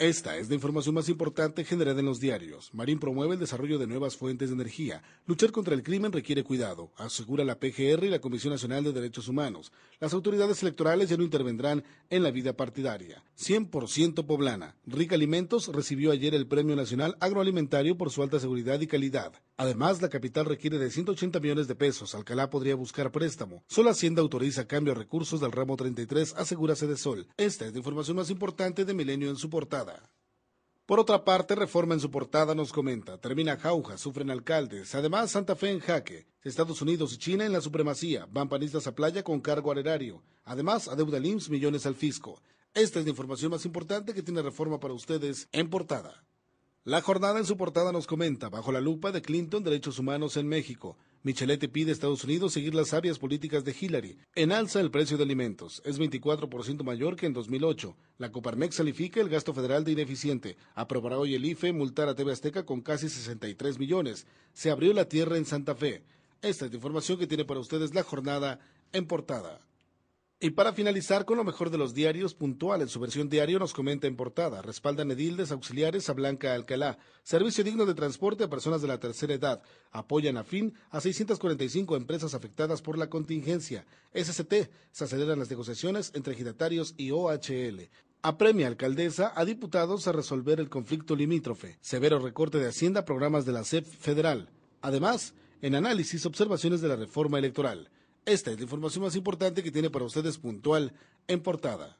Esta es la información más importante generada en los diarios. Marín promueve el desarrollo de nuevas fuentes de energía. Luchar contra el crimen requiere cuidado, asegura la PGR y la Comisión Nacional de Derechos Humanos. Las autoridades electorales ya no intervendrán en la vida partidaria. 100% poblana. Rica Alimentos recibió ayer el Premio Nacional Agroalimentario por su alta seguridad y calidad. Además, la capital requiere de 180 millones de pesos. Alcalá podría buscar préstamo. Solo Hacienda autoriza cambio a recursos del ramo 33, asegúrase de Sol. Esta es la información más importante de Milenio en su portada. Por otra parte, Reforma en su portada nos comenta, termina jauja, sufren alcaldes, además Santa Fe en jaque, Estados Unidos y China en la supremacía, van panistas a playa con cargo al erario, además adeuda el IMSS millones al fisco. Esta es la información más importante que tiene Reforma para ustedes en portada. La jornada en su portada nos comenta, bajo la lupa de Clinton, derechos humanos en México, Michelete pide a Estados Unidos seguir las sabias políticas de Hillary. En alza el precio de alimentos. Es 24% mayor que en 2008. La Coparmex califica el gasto federal de ineficiente. Aprobará hoy el IFE multar a TV Azteca con casi 63 millones. Se abrió la tierra en Santa Fe. Esta es la información que tiene para ustedes la jornada en portada. Y para finalizar con lo mejor de los diarios, puntual en su versión diario nos comenta en portada, respaldan edildes auxiliares a Blanca Alcalá, servicio digno de transporte a personas de la tercera edad, apoyan a fin a 645 empresas afectadas por la contingencia, SCT, se aceleran las negociaciones entre giratarios y OHL. Apremia alcaldesa a diputados a resolver el conflicto limítrofe. Severo recorte de Hacienda, programas de la CEP federal. Además, en análisis, observaciones de la reforma electoral. Esta es la información más importante que tiene para ustedes puntual en portada.